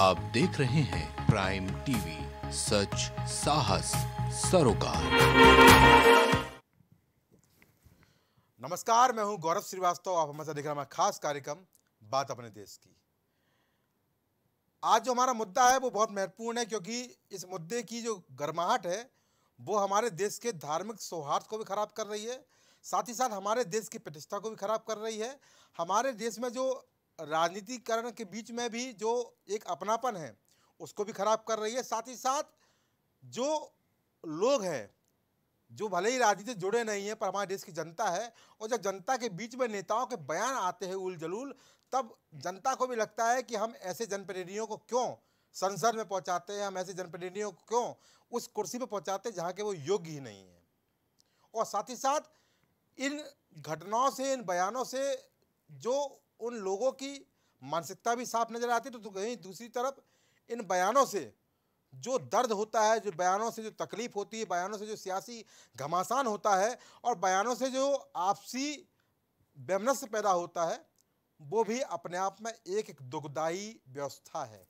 आप देख रहे हैं प्राइम टीवी सच साहस सरोकार नमस्कार मैं हूं गौरव श्रीवास्तव आप हमारे साथ देख रहे हैं खास कार्यक्रम बात अपने देश की आज जो हमारा मुद्दा है वो बहुत महत्वपूर्ण है क्योंकि इस मुद्दे की जो गर्माहट है वो हमारे देश के धार्मिक सौहार्द को भी खराब कर रही है साथ ही साथ हमारे देश की प्रतिष्ठा को भी खराब कर रही है हमारे देश में जो राजनीतिकरण के बीच में भी जो एक अपनापन है उसको भी खराब कर रही है साथ ही साथ जो लोग हैं जो भले ही राजनीति से जुड़े नहीं हैं पर हमारे देश की जनता है और जब जनता के बीच में नेताओं के बयान आते हैं उल जलूल तब जनता को भी लगता है कि हम ऐसे जनप्रतिनिधियों को क्यों संसद में पहुंचाते हैं हम ऐसे जनप्रतिनिधियों को क्यों उस कुर्सी पर पहुंचाते हैं जहाँ के वो योग्य ही नहीं है और साथ ही साथ इन घटनाओं से इन बयानों से जो उन लोगों की मानसिकता भी साफ नज़र आती है तो कहीं दूसरी तरफ इन बयानों से जो दर्द होता है जो बयानों से जो तकलीफ़ होती है बयानों से जो सियासी घमासान होता है और बयानों से जो आपसी बेमनस पैदा होता है वो भी अपने आप में एक एक दुखदाई व्यवस्था है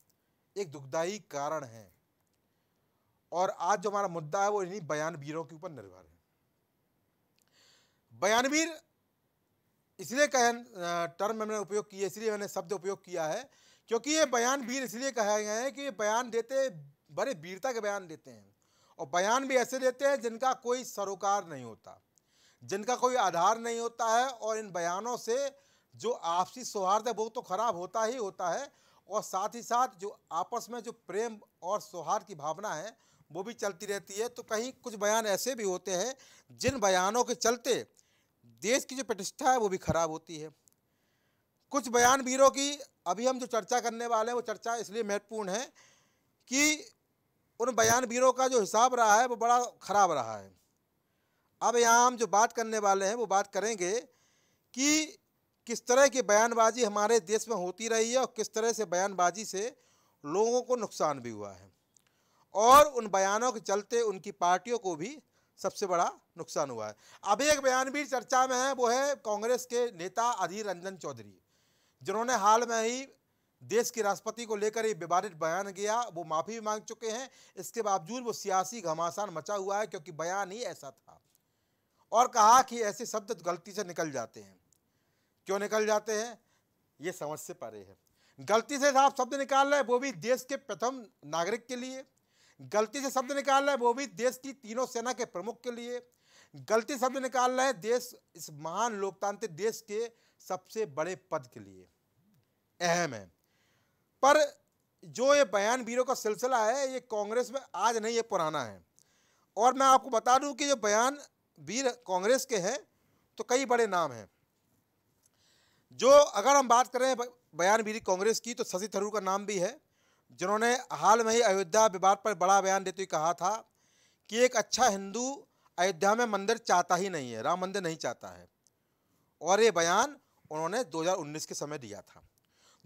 एक दुखदाई कारण है और आज जो हमारा मुद्दा है वो इन्हीं बयानवीरों के ऊपर निर्भर है बयानवीर इसलिए कह टर्म मैंने उपयोग किया इसलिए मैंने शब्द उपयोग किया है क्योंकि ये बयान वीर इसलिए कहे गए हैं कि बयान देते बड़े वीरता के बयान देते हैं और बयान भी ऐसे देते हैं जिनका कोई सरोकार नहीं होता जिनका कोई आधार नहीं होता है और इन बयानों से जो आपसी सौहार्द है वो तो ख़राब होता ही होता है और साथ ही साथ जो आपस में जो प्रेम और सौहार्द की भावना है वो भी चलती रहती है तो कहीं कुछ बयान ऐसे भी होते हैं जिन बयानों के चलते देश की जो प्रतिष्ठा है वो भी खराब होती है कुछ बयानवीरों की अभी हम जो चर्चा करने वाले हैं वो चर्चा इसलिए महत्वपूर्ण है कि उन बयानवीरों का जो हिसाब रहा है वो बड़ा ख़राब रहा है अब यहाँ हम जो बात करने वाले हैं वो बात करेंगे कि किस तरह की बयानबाजी हमारे देश में होती रही है और किस तरह से बयानबाजी से लोगों को नुकसान भी हुआ है और उन बयानों के चलते उनकी पार्टियों को भी सबसे बड़ा नुकसान हुआ है अब एक बयान भी चर्चा में है वो है कांग्रेस के नेता अधीर रंजन चौधरी जिन्होंने हाल में ही देश के राष्ट्रपति को लेकर एक विवादित बयान किया वो माफ़ी भी मांग चुके हैं इसके बावजूद वो सियासी घमासान मचा हुआ है क्योंकि बयान ही ऐसा था और कहा कि ऐसे शब्द गलती से निकल जाते हैं क्यों निकल जाते हैं ये समझ से परे है गलती से आप शब्द निकाल रहे वो भी देश के प्रथम नागरिक के लिए गलती से शब्द निकाल रहा है वो भी देश की तीनों सेना के प्रमुख के लिए गलती शब्द निकाल रहा है देश इस महान लोकतांत्रिक देश के सबसे बड़े पद के लिए अहम है पर जो ये बयान बीरों का सिलसिला है ये कांग्रेस में आज नहीं ये पुराना है और मैं आपको बता दूं कि जो बयान वीर कांग्रेस के हैं तो कई बड़े नाम हैं जो अगर हम बात करें वीर कांग्रेस की तो शशि थरूर का नाम भी है जिन्होंने हाल में ही अयोध्या विवाद पर बड़ा बयान देते हुए कहा था कि एक अच्छा हिंदू अयोध्या में मंदिर चाहता ही नहीं है राम मंदिर नहीं चाहता है और ये बयान उन्होंने 2019 के समय दिया था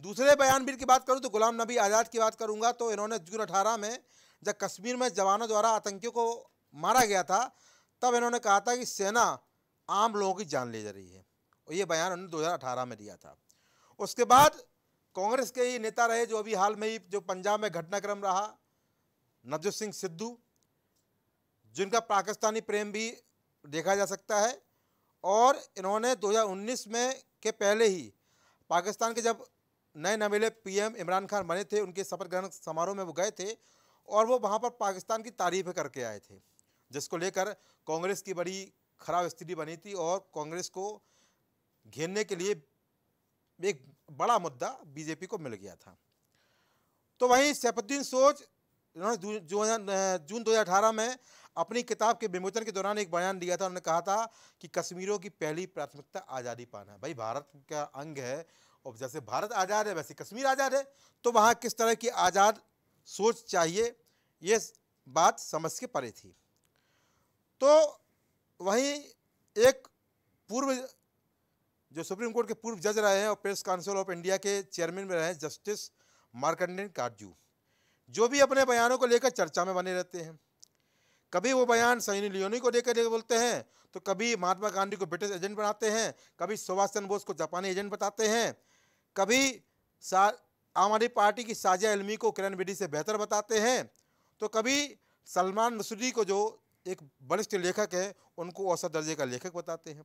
दूसरे बयानबीर की बात करूं तो गुलाम नबी आज़ाद की बात करूंगा तो इन्होंने जून अठारह में जब कश्मीर में जवानों द्वारा आतंकियों को मारा गया था तब इन्होंने कहा था कि सेना आम लोगों की जान ले जा रही है और ये बयान उन्होंने दो में दिया था उसके बाद कांग्रेस के ही नेता रहे जो अभी हाल में ही जो पंजाब में घटनाक्रम रहा नवजोत सिंह सिद्धू जिनका पाकिस्तानी प्रेम भी देखा जा सकता है और इन्होंने 2019 में के पहले ही पाकिस्तान के जब नए नवेले पीएम इमरान खान बने थे उनके शपथ ग्रहण समारोह में वो गए थे और वो वहाँ पर पाकिस्तान की तारीफ करके आए थे जिसको लेकर कांग्रेस की बड़ी खराब स्थिति बनी थी और कांग्रेस को घेरने के लिए एक बड़ा मुद्दा बीजेपी को मिल गया था तो वहीं सैफुद्दीन सोच उन्होंने जून दो में अपनी किताब के विमोचन के दौरान एक बयान दिया था उन्होंने कहा था कि कश्मीरों की पहली प्राथमिकता आज़ादी पाना है भाई भारत का अंग है और जैसे भारत आज़ाद है वैसे कश्मीर आज़ाद है तो वहाँ किस तरह की आज़ाद सोच चाहिए ये बात समझ के परे थी तो वहीं एक पूर्व जो सुप्रीम कोर्ट के पूर्व जज रहे हैं और प्रेस काउंसिल ऑफ इंडिया के चेयरमैन भी रहे हैं जस्टिस मार्कंड काटजू जो भी अपने बयानों को लेकर चर्चा में बने रहते हैं कभी वो बयान सैनी लियोनी को लेकर बोलते हैं तो कभी महात्मा गांधी को ब्रिटिश एजेंट बनाते हैं कभी सुभाष चंद्र बोस को जापानी एजेंट बताते हैं कभी आम आदमी पार्टी की साजा इलमी को किरण बेडी से बेहतर बताते हैं तो कभी सलमान मसूदी को जो एक वरिष्ठ लेखक है उनको औसत दर्जे का लेखक बताते हैं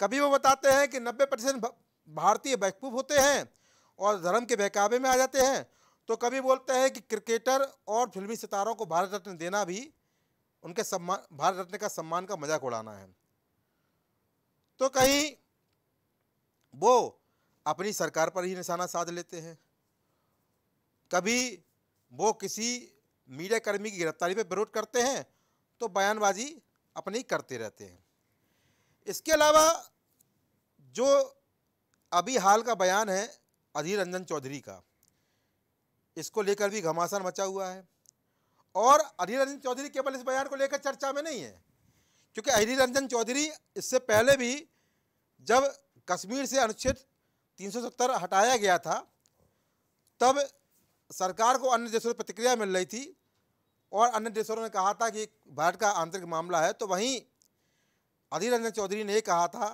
कभी वो बताते हैं कि नब्बे परसेंट भारतीय बेवकूफ़ होते हैं और धर्म के बहकावे में आ जाते हैं तो कभी बोलते हैं कि क्रिकेटर और फिल्मी सितारों को भारत रत्न देना भी उनके सम्मान भारत रत्न का सम्मान का मजाक उड़ाना है तो कहीं वो अपनी सरकार पर ही निशाना साध लेते हैं कभी वो किसी मीडिया कर्मी की गिरफ्तारी पर विरोध करते हैं तो बयानबाजी अपनी करते रहते हैं इसके अलावा जो अभी हाल का बयान है अधीर रंजन चौधरी का इसको लेकर भी घमासान मचा हुआ है और अधीर रंजन चौधरी केवल इस बयान को लेकर चर्चा में नहीं है क्योंकि अधीर रंजन चौधरी इससे पहले भी जब कश्मीर से अनुच्छेद 370 हटाया गया था तब सरकार को अन्य देशों से प्रतिक्रिया मिल रही थी और अन्य देशों ने कहा था कि भारत का आंतरिक मामला है तो वहीं अधीर रंजन चौधरी ने कहा था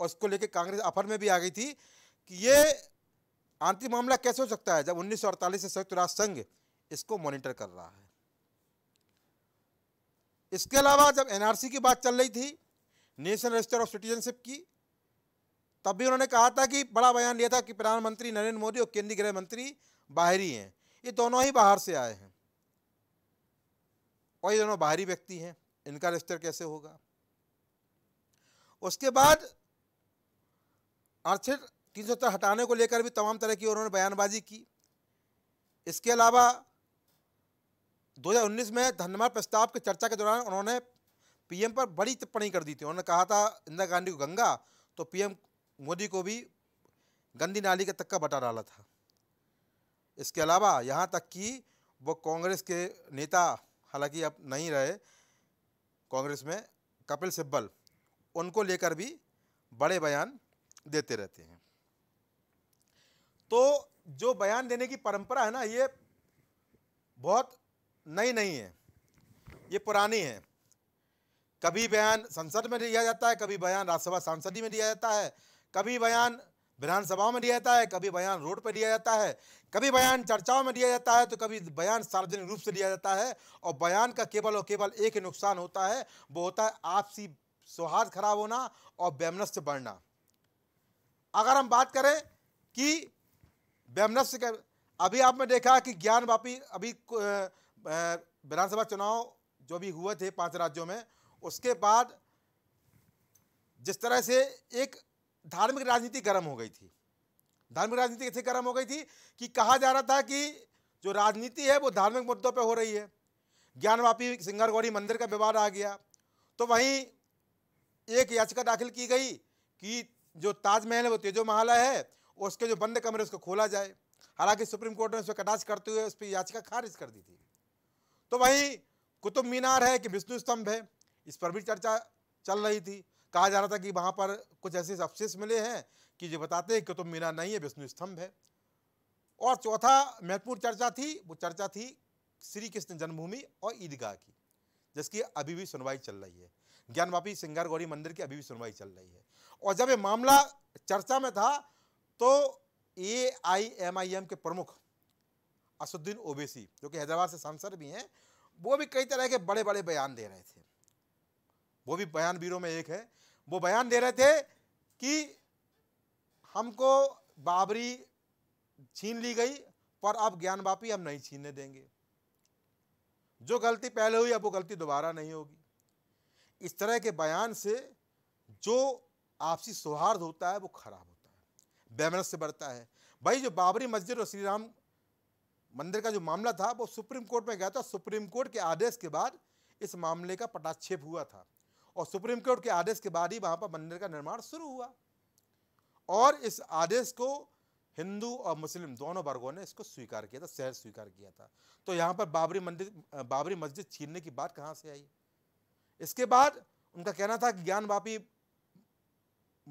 और इसको लेके कांग्रेस अफर में भी आ गई थी कि ये आंतरिक मामला कैसे हो सकता है जब उन्नीस से संयुक्त राष्ट्र संघ इसको मॉनिटर कर रहा है इसके अलावा जब एनआरसी की बात चल रही थी नेशनल रजिस्टर ऑफ सिटीजनशिप की तब भी उन्होंने कहा था कि बड़ा बयान लिया था कि प्रधानमंत्री नरेंद्र मोदी और केंद्रीय गृह मंत्री बाहरी हैं ये दोनों ही बाहर से आए हैं और ये दोनों बाहरी व्यक्ति हैं इनका रजिस्टर कैसे होगा उसके बाद आरक्षण तीन सौ हटाने को लेकर भी तमाम तरह की उन्होंने बयानबाजी की इसके अलावा 2019 में धन्यवाद प्रस्ताव की चर्चा के दौरान उन्होंने पीएम पर बड़ी टिप्पणी कर दी थी उन्होंने कहा था इंदिरा गांधी को गंगा तो पीएम मोदी को भी गंदी नाली का तक्का बटा डाला था इसके अलावा यहाँ तक कि वो कांग्रेस के नेता हालांकि अब नहीं रहे कांग्रेस में कपिल सिब्बल उनको लेकर भी बड़े बयान देते रहते हैं तो जो बयान देने की परंपरा है ना ये बहुत नई नहीं है ये पुरानी है कभी बयान संसद में दिया जाता है कभी बयान राज्यसभा सांसदी में दिया जाता है कभी बयान विधानसभाओं में दिया जाता है कभी बयान रोड पर दिया जाता है कभी बयान चर्चाओं में दिया जाता है तो कभी बयान सार्वजनिक रूप से दिया जाता है और बयान का केवल और केवल एक नुकसान होता है वो होता है आपसी सौहार्द खराब होना और बेमनस्त बढ़ना अगर हम बात करें कि बेमनफ्स के अभी आपने देखा कि ज्ञान वापी अभी विधानसभा चुनाव जो भी हुए थे पांच राज्यों में उसके बाद जिस तरह से एक धार्मिक राजनीति गर्म हो गई थी धार्मिक राजनीति कैसे गर्म हो गई थी कि कहा जा रहा था कि जो राजनीति है वो धार्मिक मुद्दों पर हो रही है ज्ञानवापी सिंगर गौरी मंदिर का विवाद आ गया तो वहीं एक याचिका दाखिल की गई कि जो ताजमहल है वो तेजो महाला है उसके जो बंद कमरे उसको खोला जाए हालांकि सुप्रीम कोर्ट ने उस पर करते हुए उस पर याचिका खारिज कर दी थी तो वहीं कुतुब मीनार है कि विष्णु स्तंभ है इस पर भी चर्चा चल रही थी कहा जा रहा था कि वहाँ पर कुछ ऐसे अवशेष मिले हैं कि जो बताते हैं कुतुब मीनार नहीं है विष्णु स्तंभ है और चौथा महत्वपूर्ण चर्चा थी वो चर्चा थी श्री कृष्ण जन्मभूमि और ईदगाह की जिसकी अभी भी सुनवाई चल रही है ज्ञानवापी सिंगार गौरी मंदिर की अभी भी सुनवाई चल रही है और जब ये मामला चर्चा में था तो ए आई एम आई एम के प्रमुख असुद्दीन ओबेसी जो कि हैदराबाद से सांसद भी हैं वो भी कई तरह के बड़े बड़े बयान दे रहे थे वो भी बयान बीरों में एक है वो बयान दे रहे थे कि हमको बाबरी छीन ली गई पर अब ज्ञान बापी हम नहीं छीनने देंगे जो गलती पहले हुई अब वो गलती दोबारा नहीं होगी इस तरह के बयान से जो आपसी सौहार्द होता है वो खराब होता है बेमनस से बढ़ता है भाई जो बाबरी मस्जिद और श्री राम मंदिर का जो मामला था वो सुप्रीम कोर्ट में गया था सुप्रीम कोर्ट के आदेश के बाद इस मामले का पटाक्षेप हुआ था और सुप्रीम कोर्ट के आदेश के बाद ही वहाँ पर मंदिर का निर्माण शुरू हुआ और इस आदेश को हिंदू और मुस्लिम दोनों वर्गों ने इसको स्वीकार किया था सहज स्वीकार किया था तो यहाँ पर बाबरी मंदिर बाबरी मस्जिद छीनने की बात कहाँ से आई इसके बाद उनका कहना था कि वापी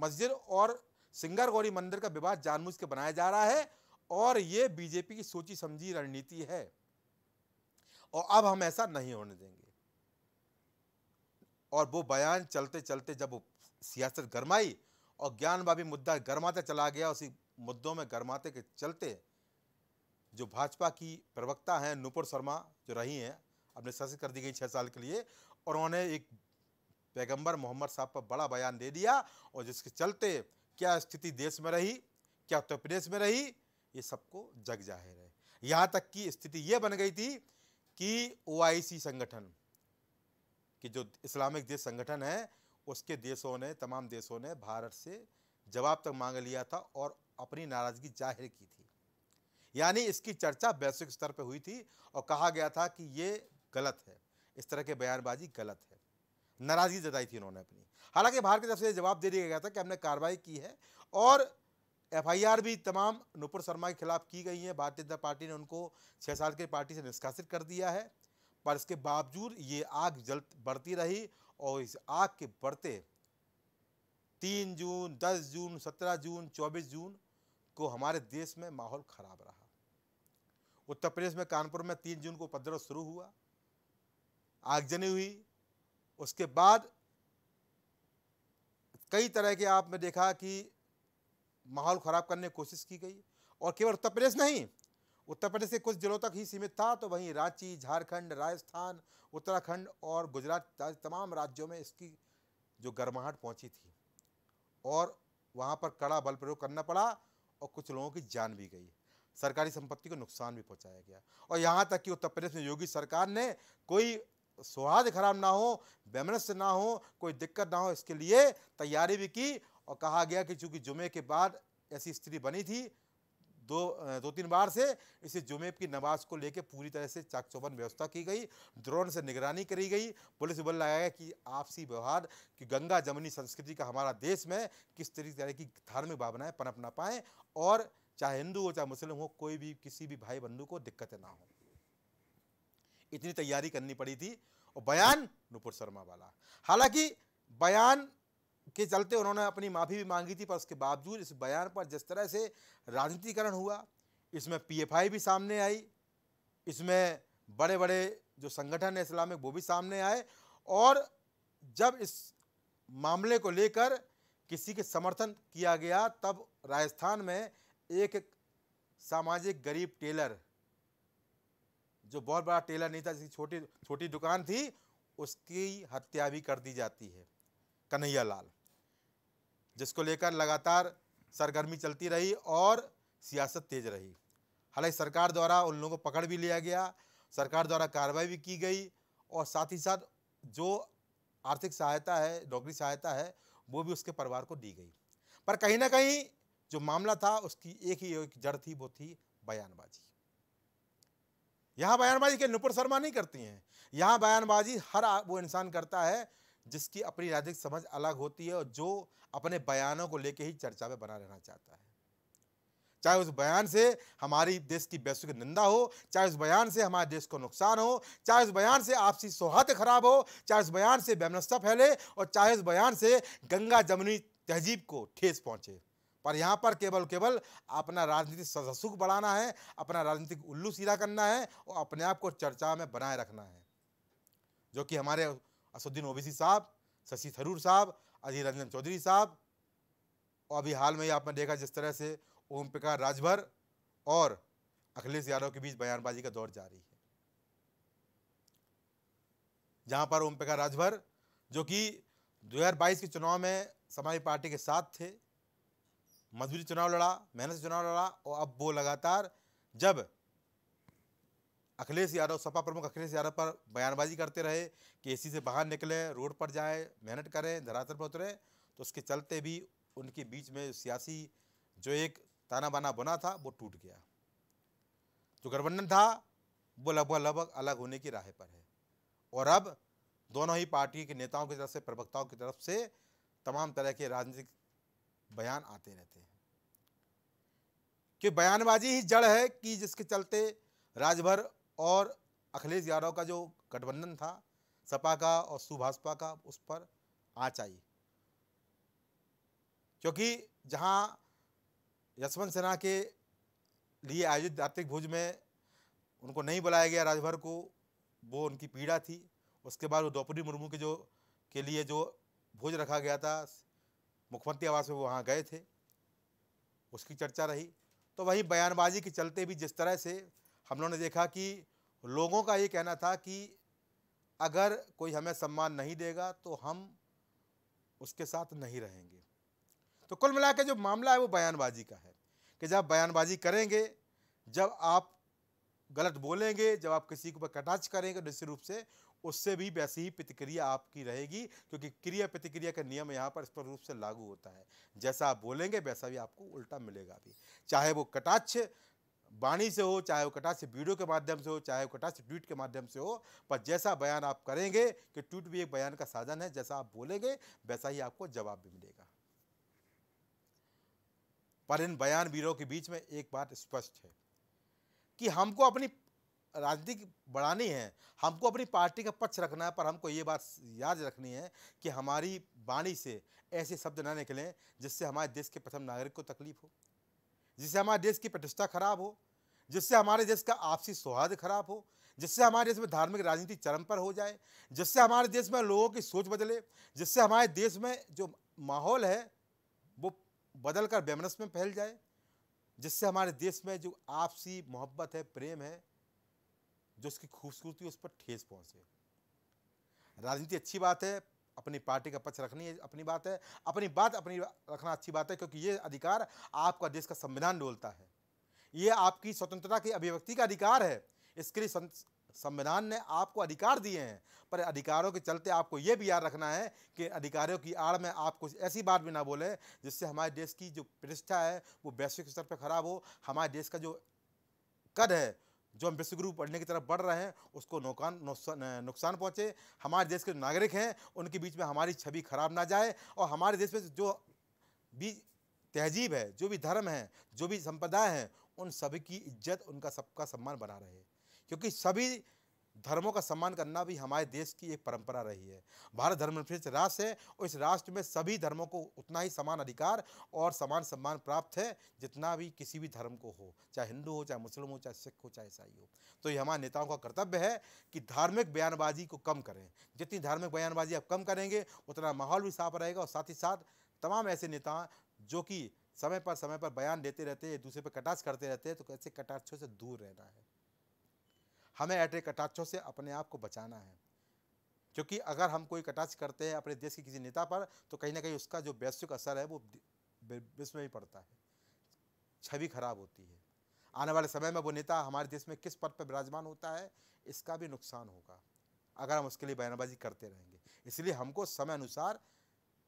मस्जिद और सिंगर गौरी मंदिर का विवाद जानबूझ के बनाया जा रहा है और ये बीजेपी की सोची समझी रणनीति है और अब हम ऐसा नहीं होने देंगे और वो बयान चलते चलते जब सियासत गरमाई और ज्ञान वापी मुद्दा गरमाते चला गया उसी मुद्दों में गरमाते के चलते जो भाजपा की प्रवक्ता हैं नुपुर शर्मा जो रही हैं अपने शासित कर दी गई छः साल के लिए और उन्होंने एक पैगंबर मोहम्मद साहब पर बड़ा बयान दे दिया और जिसके चलते क्या स्थिति देश में रही क्या उत्तर प्रदेश में रही ये सबको जग जाहिर है यहाँ तक की स्थिति ये बन गई थी कि ओ संगठन कि जो इस्लामिक देश संगठन है उसके देशों ने तमाम देशों ने भारत से जवाब तक मांग लिया था और अपनी नाराज़गी जाहिर की थी यानी इसकी चर्चा वैश्विक स्तर पर हुई थी और कहा गया था कि ये गलत है इस तरह के बयानबाजी गलत है नाराज़गी जताई थी उन्होंने अपनी हालांकि भारत की तरफ से जवाब दे दिया गया था कि हमने कार्रवाई की है और एफआईआर भी तमाम नुपुर शर्मा के खिलाफ की गई है भारतीय जनता पार्टी ने उनको छः साल की पार्टी से निष्कासित कर दिया है पर इसके बावजूद ये आग जल बढ़ती रही और इस आग के बढ़ते तीन जून दस जून सत्रह जून चौबीस जून को हमारे देश में माहौल खराब रहा उत्तर प्रदेश में कानपुर में तीन जून को उपद्रव शुरू हुआ आगजनी हुई उसके बाद कई तरह के आप में देखा कि माहौल ख़राब करने की कोशिश की गई और केवल उत्तर प्रदेश नहीं उत्तर प्रदेश के कुछ ज़िलों तक ही सीमित था तो वहीं रांची झारखंड राजस्थान उत्तराखंड और गुजरात तमाम राज्यों में इसकी जो गर्माहट पहुंची थी और वहां पर कड़ा बल प्रयोग करना पड़ा और कुछ लोगों की जान भी गई सरकारी संपत्ति को नुकसान भी पहुंचाया गया और यहाँ तक कि उत्तर प्रदेश में योगी सरकार ने कोई स्वाद खराब ना हो बेमनस ना हो कोई दिक्कत ना हो इसके लिए तैयारी भी की और कहा गया कि चूँकि जुमे के बाद ऐसी स्त्री बनी थी दो दो तीन बार से इसे जुमे की नमाज को लेकर पूरी तरह से चौबन व्यवस्था की गई ड्रोन से निगरानी करी गई पुलिस बल लगाया गया कि आपसी व्यवहार कि गंगा जमनी संस्कृति का हमारा देश में किस तरह की धार्मिक भावनाएं पनप ना पाएँ और चाहे हिंदू हो चाहे मुस्लिम हो कोई भी किसी भी भाई बंधु को दिक्कतें ना हों इतनी तैयारी करनी पड़ी थी और बयान नुपुर शर्मा वाला हालांकि बयान के चलते उन्होंने अपनी माफ़ी भी मांगी थी पर उसके बावजूद इस बयान पर जिस तरह से राजनीतिकरण हुआ इसमें पीएफआई भी सामने आई इसमें बड़े बड़े जो संगठन है इस्लामिक वो भी सामने आए और जब इस मामले को लेकर किसी के समर्थन किया गया तब राजस्थान में एक सामाजिक गरीब टेलर जो बहुत बड़ा टेलर नहीं था जिसकी छोटी छोटी दुकान थी उसकी हत्या भी कर दी जाती है कन्हैया लाल जिसको लेकर लगातार सरगर्मी चलती रही और सियासत तेज रही हालांकि सरकार द्वारा उन लोगों को पकड़ भी लिया गया सरकार द्वारा कार्रवाई भी की गई और साथ ही साथ जो आर्थिक सहायता है नौकरी सहायता है वो भी उसके परिवार को दी गई पर कहीं ना कहीं जो मामला था उसकी एक ही एक जड़ थी वो थी बयानबाजी यहाँ बयानबाजी के नुपुर शर्मा नहीं करती हैं यहाँ बयानबाजी हर वो इंसान करता है जिसकी अपनी राजनीतिक समझ अलग होती है और जो अपने बयानों को लेके ही चर्चा में बना रहना चाहता है चाहे उस बयान से हमारी देश की वैश्विक निंदा हो चाहे उस बयान से हमारे देश को नुकसान हो चाहे उस बयान से आपसी सौहार्द खराब हो चाहे उस बयान से बेमनस्ता फैले और चाहे उस बयान से गंगा जमुनी तहजीब को ठेस पहुंचे और यहाँ पर केवल केवल अपना राजनीतिक सदसुख बढ़ाना है अपना राजनीतिक उल्लू सीधा करना है और अपने आप को चर्चा में बनाए रखना है जो कि हमारे असुद्दीन ओबीसी साहब शशि थरूर साहब अधीर रंजन चौधरी साहब और अभी हाल में ही आपने देखा जिस तरह से ओम प्रकाश राजभर और अखिलेश यादव के बीच बयानबाजी का दौर जारी है जहाँ पर ओम प्रकाश राजभर जो कि 2022 के चुनाव में समाजवादी पार्टी के साथ थे मजबूरी चुनाव लड़ा मेहनत से चुनाव लड़ा और अब वो लगातार जब अखिलेश यादव सपा प्रमुख अखिलेश यादव पर बयानबाजी करते रहे कि एसी से बाहर निकलें रोड पर जाए मेहनत करें धरातल पर उतरे तो उसके चलते भी उनके बीच में सियासी जो एक ताना बाना बना था वो टूट गया जो गठबंधन था वो लगभग लगभग अलग होने की राह पर है और अब दोनों ही पार्टी के नेताओं की तरफ से प्रवक्ताओं की तरफ से तमाम तरह के राजनीतिक बयान आते रहते हैं कि बयानबाजी ही जड़ है कि जिसके चलते राजभर और अखिलेश यादव का जो गठबंधन था सपा का और सुभाषपा का उस पर आँच आई क्योंकि जहाँ यशवंत सिन्हा के लिए आयोजित आर्थिक भोज में उनको नहीं बुलाया गया राजभर को वो उनकी पीड़ा थी उसके बाद वो द्रौपदी मुर्मू के जो के लिए जो भोज रखा गया था मुख्यमंत्री आवास में वो वहाँ गए थे उसकी चर्चा रही तो वही बयानबाजी के चलते भी जिस तरह से हम लोगों ने देखा कि लोगों का ये कहना था कि अगर कोई हमें सम्मान नहीं देगा तो हम उसके साथ नहीं रहेंगे तो कुल मिला जो मामला है वो बयानबाजी का है कि जब बयानबाजी करेंगे जब आप गलत बोलेंगे जब आप किसी के ऊपर कटाक्ष करेंगे निश्चित रूप से उससे भी वैसी ही प्रतिक्रिया आपकी रहेगी क्योंकि क्रिया प्रतिक्रिया का नियम यहाँ पर स्पष्ट रूप से लागू होता है जैसा आप बोलेंगे वैसा भी आपको उल्टा मिलेगा भी चाहे वो कटाक्ष वाणी से हो चाहे वो कटाक्ष वीडियो के माध्यम से हो चाहे वो कटाक्ष ट्वीट के माध्यम से हो पर जैसा बयान आप करेंगे कि ट्वीट भी एक बयान का साधन है जैसा आप बोलेंगे वैसा ही आपको जवाब भी मिलेगा पर इन बयान वीरों के बीच में एक बात स्पष्ट है कि हमको अपनी राजनीति बढ़ानी है हमको अपनी पार्टी का पक्ष रखना है पर हमको ये बात याद रखनी है कि हमारी वाणी से ऐसे शब्द ना निकलें जिससे हमारे देश के प्रथम नागरिक को तकलीफ हो जिससे हमारे देश की प्रतिष्ठा खराब हो जिससे हमारे देश का आपसी सौहार्द खराब हो जिससे हमारे देश में धार्मिक राजनीति चरम पर हो जाए जिससे हमारे देश में लोगों की सोच बदले जिससे हमारे देश में जो माहौल है वो बदल कर बेमनस में फैल जाए जिससे हमारे देश में जो आपसी मोहब्बत है प्रेम है जो उसकी खूबसूरती उस पर ठेस पहुँचे राजनीति अच्छी बात है अपनी पार्टी का पक्ष रखनी है अपनी बात है अपनी बात अपनी रखना अच्छी बात है क्योंकि ये अधिकार आपका देश का संविधान डोलता है ये आपकी स्वतंत्रता की अभिव्यक्ति का अधिकार है इसके लिए संविधान ने आपको अधिकार दिए हैं पर अधिकारों के चलते आपको ये भी याद रखना है कि अधिकारों की आड़ में आप कुछ ऐसी बात भी ना बोलें जिससे हमारे देश की जो प्रतिष्ठा है वो वैश्विक स्तर पर खराब हो हमारे देश का जो कद है जो हम विश्व गुरु पढ़ने की तरफ बढ़ रहे हैं उसको नुकसान नुकसान पहुँचे हमारे देश के नागरिक हैं उनके बीच में हमारी छवि खराब ना जाए और हमारे देश में जो भी तहजीब है जो भी धर्म है जो भी संप्रदाय हैं उन सभी की इज्जत उनका सबका सम्मान बना रहे क्योंकि सभी धर्मों का सम्मान करना भी हमारे देश की एक परंपरा रही है भारत धर्मनिरपेक्ष राष्ट्र है और इस राष्ट्र में सभी धर्मों को उतना ही समान अधिकार और समान सम्मान प्राप्त है जितना भी किसी भी धर्म को हो चाहे हिंदू हो चाहे मुस्लिम हो चाहे सिख हो चाहे ईसाई हो तो ये हमारे नेताओं का कर्तव्य है कि धार्मिक बयानबाजी को कम करें जितनी धार्मिक बयानबाजी आप कम करेंगे उतना माहौल भी साफ रहेगा और साथ ही साथ तमाम ऐसे नेता जो कि समय पर समय पर बयान देते रहते हैं दूसरे पर कटाक्ष करते रहते हैं तो कैसे कटाक्षों से दूर रहना है हमें ऐटे कटाक्षों से अपने आप को बचाना है क्योंकि अगर हम कोई कटाक्ष करते हैं अपने देश के किसी नेता पर तो कहीं ना कहीं उसका जो वैश्विक असर है वो विश्व में ही पड़ता है छवि खराब होती है आने वाले समय में वो नेता हमारे देश में किस पद पर विराजमान होता है इसका भी नुकसान होगा अगर हम उसके लिए बयानबाजी करते रहेंगे इसलिए हमको समय अनुसार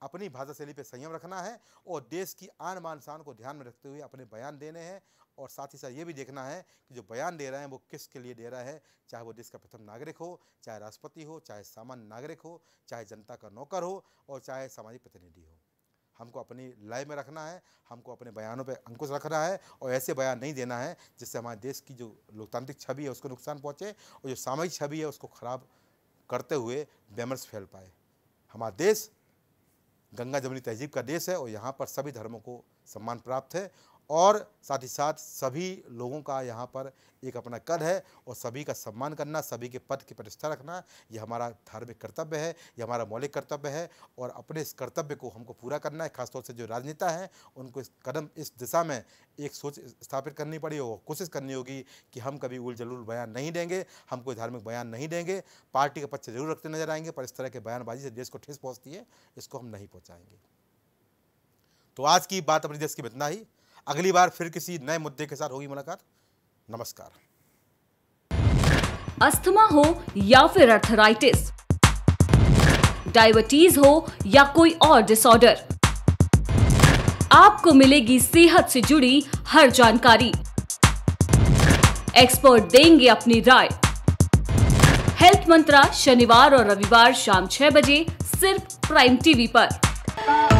अपनी भाषा शैली पर संयम रखना है और देश की आन मान शान को ध्यान में रखते हुए अपने बयान देने हैं और साथ ही साथ ये भी देखना है कि जो बयान दे रहे हैं वो किसके लिए दे रहा है चाहे वो देश का प्रथम नागरिक हो चाहे राष्ट्रपति हो चाहे सामान्य नागरिक हो चाहे जनता का नौकर हो और चाहे सामाजिक प्रतिनिधि हो हमको अपनी लय में रखना है हमको अपने बयानों पर अंकुश रखना है और ऐसे बयान नहीं देना है जिससे हमारे देश की जो लोकतांत्रिक छवि है उसको नुकसान पहुँचे और जो सामाजिक छवि है उसको खराब करते हुए बेमर्स फैल पाए हमारा देश गंगा जमनी तहजीब का देश है और यहाँ पर सभी धर्मों को सम्मान प्राप्त है और साथ ही साथ सभी लोगों का यहाँ पर एक अपना कद है और सभी का सम्मान करना सभी के पद की प्रतिष्ठा रखना यह हमारा धार्मिक कर्तव्य है ये हमारा मौलिक कर्तव्य है और अपने इस कर्तव्य को हमको पूरा करना है खासतौर से जो राजनेता हैं उनको इस कदम इस दिशा में एक सोच स्थापित करनी पड़ी और कोशिश करनी होगी कि हम कभी उल जलूल बयान नहीं देंगे हम कोई धार्मिक बयान नहीं देंगे पार्टी का पक्ष जरूर रखते नजर आएंगे पर इस तरह के बयानबाजी से देश को ठेस पहुँचती है इसको हम नहीं पहुँचाएंगे तो आज की बात अपने देश की इतना ही अगली बार फिर किसी नए मुद्दे के साथ होगी मुलाकात नमस्कार अस्थमा हो या फिर अर्थराइटिस डायबिटीज हो या कोई और डिसऑर्डर आपको मिलेगी सेहत से जुड़ी हर जानकारी एक्सपर्ट देंगे अपनी राय हेल्थ मंत्रा शनिवार और रविवार शाम छह बजे सिर्फ प्राइम टीवी पर